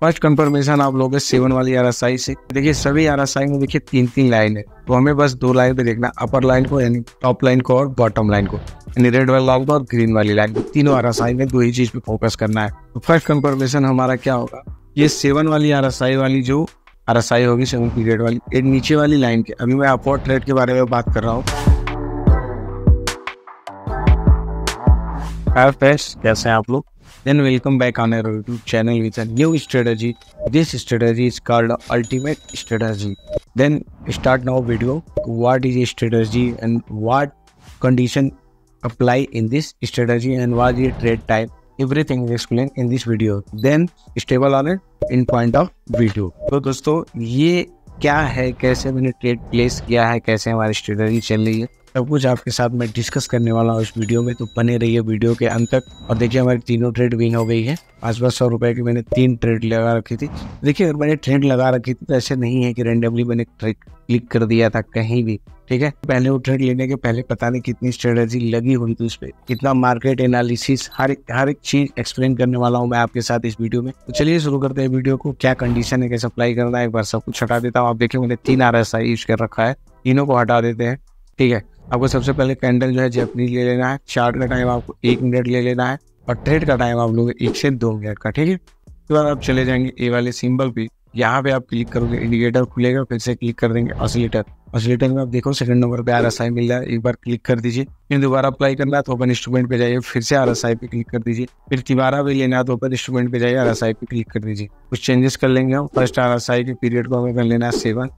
First confirmation आप लोग seven वाली आर एस आई से देखिए सभी आर एस आई में देखिए तीन तीन लाइन है तो हमें बस दो लाइन पे देखना अपर लाइन को यानी टॉप लाइन को और बॉटम लाइन को यानी रेड वाली लाइन को और ग्रीन वाली लाइन को तीनों आर एस आई में दो ही चीज पे फोकस करना है तो फर्स्ट कंफर्मेशन हमारा क्या होगा ये सेवन वाली आर एस आई वाली जो आर एस आई होगी सेवन पीरियड वाली ये नीचे वाली लाइन के अभी मैं अपवर्ड ट्रेड के बारे में बात कर रहा हूँ कैसे हैं आप लोग Then welcome back on our YouTube channel with a new strategy. This strategy is called ultimate strategy. Then start now video. What is a strategy and what condition apply in this strategy and what is trade type. Everything is explained in this video. Then stable on it in point of video. So, दोस्तों ये क्या है कैसे मैंने trade place किया है कैसे हमारी स्ट्रेटजी चल रही है सब कुछ आपके साथ मैं डिस्कस करने वाला हूँ इस वीडियो में तो बने रहिए वीडियो के अंत तक और देखिए हमारी तीनों ट्रेड विन हो गई है पाँच पाँच सौ रुपये की मैंने तीन ट्रेड लगा रखी थी देखिए अगर मैंने ट्रेड लगा रखी थी तो ऐसे नहीं है कि रेंडमली मैंने ट्रेड क्लिक कर दिया था कहीं भी ठीक है पहले वो ट्रेड लेने के पहले पता नहीं कितनी स्ट्रेटेजी लगी हुई थी उस पर कितना मार्केट एनालिसिस हर एक हर एक चीज एक्सप्लेन करने वाला हूँ मैं आपके साथ इस वीडियो में तो चलिए शुरू करते हैं वीडियो को क्या कंडीशन है कैसे अप्लाई करना है एक बार सब कुछ हटा देता हूँ आप देखिए मैंने तीन आर यूज कर रखा है तीनों को हटा देते हैं ठीक है आपको सबसे पहले कैंडल जो है जैपनीज ले लेना है चार्ट का टाइम आपको एक मिनट ले लेना है और ट्रेड का टाइम आप लोग एक से दो मिनट का ठीक है उसके बाद आप चले जाएंगे ए वाले सिंबल पे यहाँ पे आप क्लिक करोगे इंडिकेटर खुलेगा फिर से क्लिक कर देंगे ऑसिलेटर ऑसिलेटर में आप देखो सेकंड नंबर पे आर एस आई मिल रहा है एक बार क्लिक कर दीजिए फिर दोबारा अप्लाई करना है तो ओपन इंस्ट्रूमेंट पे जाइए फिर से आर एस आई पे क्लिक कर दीजिए फिर तिबारा भी लेना है तो ओपन इंस्ट्रूमेंट पे जाइए आर एस आई पे क्लिक कर दीजिए कुछ चेंजेस कर लेंगे हम फर्स्ट आर एस आई के पीरियड को हमें कर लेना है सेवन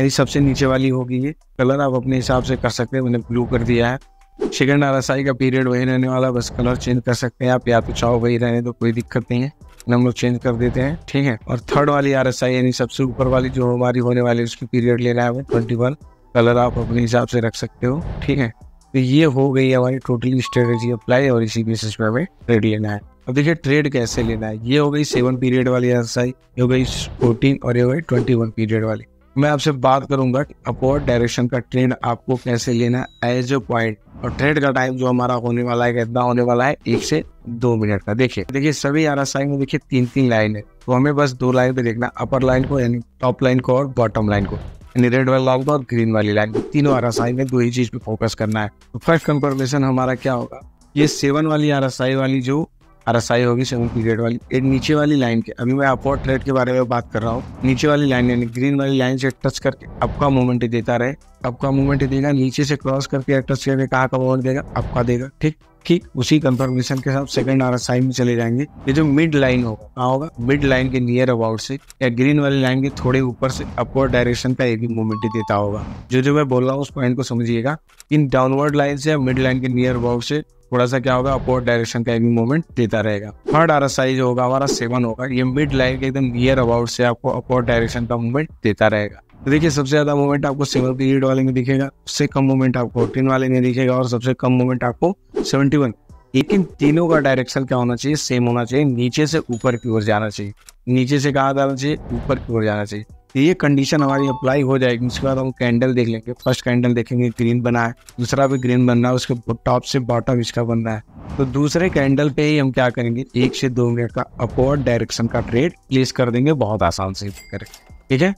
यानी सबसे नीचे वाली होगी ये कलर आप अपने हिसाब से कर सकते हैं मैंने ब्लू कर दिया है शिकन आरसाई का पीरियड वही रहने वाला बस कलर चेंज कर सकते हैं आप या तो चाहो वही रहने तो कोई दिक्कत नहीं है हम लोग चेंज कर देते हैं ठीक है और थर्ड वाली आर एस आई यानी सबसे ऊपर वाली जो हमारी होने वाली उसकी पीरियड ले रहा है वो ट्वेंटी वन कलर आप अपने हिसाब से रख सकते हो ठीक है तो ये हो गई हमारी टोटली स्ट्रेटेजी अप्लाई और इसी बेसिस पे हमें ट्रेड लेना है अब देखिए ट्रेड कैसे लेना है ये हो गई सेवन पीरियड वाली आर एस आई ये हो गई फोर्टीन और ये हो गई ट्वेंटी वन पीरियड वाली मैं आपसे बात करूंगा कि अपवर्ड डायरेक्शन का ट्रेंड आपको कैसे लेना है एज ए पॉइंट और ट्रेड का टाइम जो हमारा होने वाला है कितना होने वाला है एक से दो मिनट का देखिए देखिए सभी आर एस आई में देखिए तीन तीन लाइन है तो हमें बस दो लाइन पे देखना अपर लाइन को यानी टॉप लाइन को और बॉटम लाइन को यानी रेड वाली लाइन को और ग्रीन वाली लाइन को तीनों आर एस आई में दो ही चीज पे फोकस करना है तो फर्स्ट कंफर्मेशन हमारा क्या होगा ये सेवन वाली आर एस आई वाली जो आर एस आई होगी सेवन पीरियड वाली एक नीचे वाली लाइन के अभी मैं अपवर्ड ट्रेड के बारे में बात कर रहा हूँ नीचे वाली लाइन यानी ग्रीन वाली लाइन से टच करके आपका मूवमेंट देता रहे आपका मूवमेंट देगा नीचे से क्रॉस करके टच करके कहा का मूवमेंट देगा आपका देगा ठीक ठीक उसी कंफर्मेशन के साथ सेकंड आर में चले जाएंगे ये जो मिड लाइन होगा कहाँ होगा मिड लाइन के नियर अबाउट से या ग्रीन वाली लाइन के थोड़े ऊपर से अपवर्ड डायरेक्शन का एक ही मूवमेंट देता होगा जो जो मैं बोल रहा हूँ उस पॉइंट को समझिएगा इन डाउनवर्ड लाइन से या मिड लाइन के नियर अबाउट से थोड़ा सा क्या होगा अपवर्ड डायरेक्शन का एक मूवमेंट देता रहेगा थर्ड आर साइज होगा हमारा सेवन होगा ये मिड लाइन के एकदम नियर अबाउट से आपको अपवर्ड डायरेक्शन का मूवमेंट देता रहेगा तो देखिए सबसे ज्यादा मूवमेंट आपको सेवन पीरियड वाले में दिखेगा उससे कम मूवमेंट आपको फोर्टीन वाले में दिखेगा और सबसे कम मूवमेंट आपको सेवेंटी वन लेकिन तीनों का डायरेक्शन क्या होना चाहिए सेम होना चाहिए नीचे से ऊपर की ओर जाना चाहिए नीचे से कहा जाना चाहिए ऊपर की ओर जाना चाहिए ये कंडीशन हमारी अप्लाई हो जाएगी उसके बाद हम कैंडल देख लेंगे फर्स्ट कैंडल देखेंगे ग्रीन बना है दूसरा भी ग्रीन बन रहा है उसके टॉप से बॉटम इसका बन रहा है तो दूसरे कैंडल पे ही हम क्या करेंगे एक से दो मिनट का अपवर्ड डायरेक्शन का ट्रेड प्लेस कर देंगे बहुत आसान से करेंगे ठीक है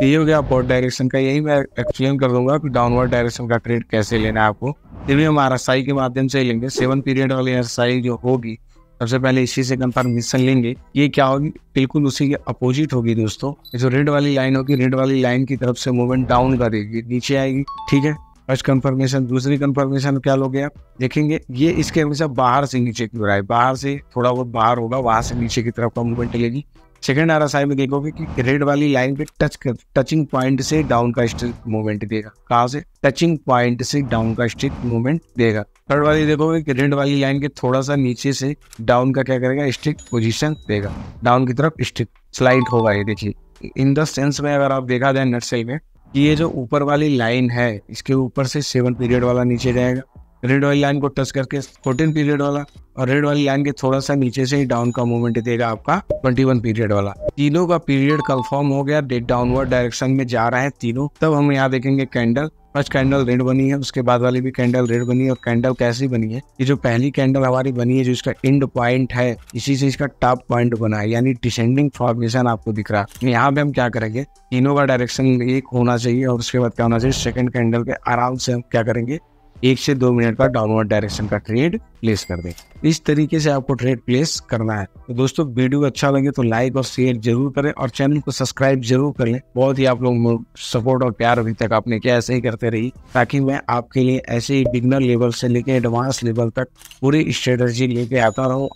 तो ये हो गया अपवर्ड डायरेक्शन का यही मैं एक्सप्लेन कर दूंगा कि डाउनवर्ड डायरेक्शन का ट्रेड कैसे लेना है आपको फिर भी हम आर के माध्यम से लेंगे सेवन पीरियड वाली आर जो होगी सबसे पहले इसी से कंफर्मेशन लेंगे ये क्या होगी बिल्कुल उसी के अपोजिट होगी दोस्तों जो रेड वाली लाइन होगी रेड वाली लाइन की तरफ से मूवमेंट डाउन करेगी नीचे आएगी ठीक है फर्स्ट कंफर्मेशन दूसरी कंफर्मेशन क्या लोगे आप देखेंगे ये इसके हमेशा बाहर से नीचे की ओर आए बाहर से थोड़ा बहुत बाहर होगा वहां से नीचे की तरफ का मूवमेंट लेगी सेकेंड आर एस में देखोगे कि रेड वाली लाइन पे टच कर टचिंग पॉइंट से डाउन का स्ट्रिक मूवमेंट देगा कहा से टचिंग पॉइंट से डाउन का स्ट्रिक मूवमेंट देगा थर्ड वाली देखोगे कि रेड वाली लाइन के थोड़ा सा नीचे से डाउन का क्या करेगा स्ट्रिक पोजिशन देगा डाउन की तरफ स्ट्रिक स्लाइड होगा ये देखिए इन द सेंस में अगर आप देखा जाए नर्सरी में ये जो ऊपर वाली लाइन है इसके ऊपर से सेवन पीरियड वाला नीचे जाएगा रेड वाली लाइन को टच करके फोर्टीन पीरियड वाला और रेड वाली लाइन के थोड़ा सा नीचे से ही डाउन का मूवमेंट देगा आपका वन पीरियड वाला तीनों का पीरियड कंफर्म हो गया डाउनवर्ड डायरेक्शन में जा रहा है तीनों तब हम यहाँ देखेंगे कैंडल फर्स्ट कैंडल रेड बनी है उसके बाद वाली भी कैंडल रेड बनी है और कैंडल कैसी बनी है ये जो पहली कैंडल हमारी बनी है जो इसका एंड पॉइंट है इसी से इसका टॉप पॉइंट बना है यानी डिसेंडिंग फॉर्मेशन आपको दिख रहा है यहाँ पे हम क्या करेंगे तीनों का डायरेक्शन एक होना चाहिए और उसके बाद क्या होना चाहिए सेकंड कैंडल के आराम से हम क्या करेंगे एक से दो मिनट का डाउनवर्ड डायरेक्शन का ट्रेड प्लेस कर दे इस तरीके से आपको ट्रेड प्लेस करना है तो दोस्तों वीडियो अच्छा लगे तो लाइक और शेयर जरूर करें और चैनल को सब्सक्राइब जरूर कर लें बहुत ही आप लोग सपोर्ट और प्यार अभी तक आपने क्या ऐसे ही करते रही ताकि मैं आपके लिए ऐसे ही बिगनर लेवल से लेके एडवांस लेवल तक पूरी स्ट्रेटर्जी लेके आता रहूँ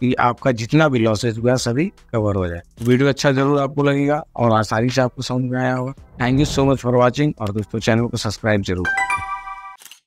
की आपका जितना भी लॉसेज हुआ सभी कवर हो जाए वीडियो अच्छा जरूर आपको लगेगा और आसानी से आपको समझ में आया होगा thank you so much for watching और दोस्तों चैनल को सब्सक्राइब जरूर